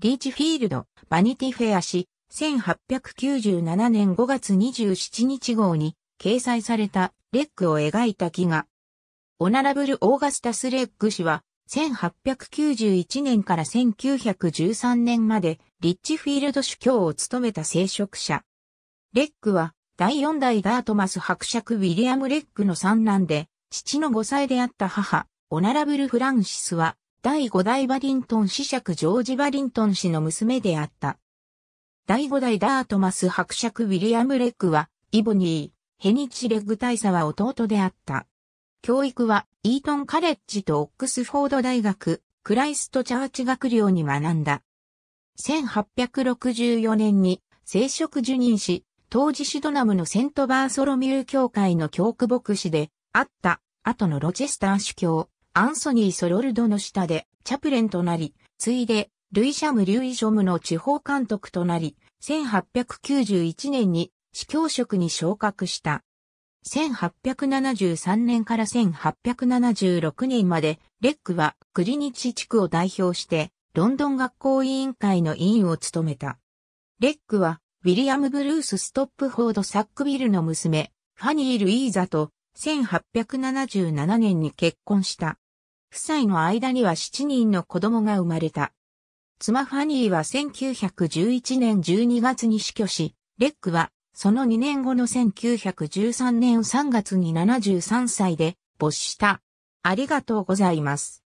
リーチフィールド、バニティフェア誌、1897年5月27日号に掲載されたレッグを描いた木が、オナラブル・オーガスタス・レッグ氏は、1891年から1913年まで、リッチフィールド主教を務めた聖職者。レッグは、第4代ダートマス伯爵ウィリアム・レッグの三男で、父の5歳であった母、オナラブル・フランシスは、第5代バリントン子爵ジョージ・バリントン氏の娘であった。第5代ダートマス伯爵ウィリアム・レッグは、イボニー、ヘニッチ・レッグ大佐は弟であった。教育は、イートン・カレッジとオックスフォード大学、クライスト・チャーチ学寮に学んだ。1864年に、聖職受任し、当時シドナムのセントバーソロミュー教会の教区牧師で、あった、後のロチェスター主教、アンソニー・ソロルドの下でチャプレンとなり、ついで、ルイ・シャム・リュイ・ジョムの地方監督となり、1891年に司教職に昇格した。1873年から1876年まで、レックはクリニッチ地区を代表して、ロンドン学校委員会の委員を務めた。レックは、ウィリアム・ブルース・ストップフォード・サックビルの娘、ファニー・ルイーザと1877年に結婚した。夫妻の間には7人の子供が生まれた。妻ファニーは1911年12月に死去し、レックはその2年後の1913年3月に73歳で没した。ありがとうございます。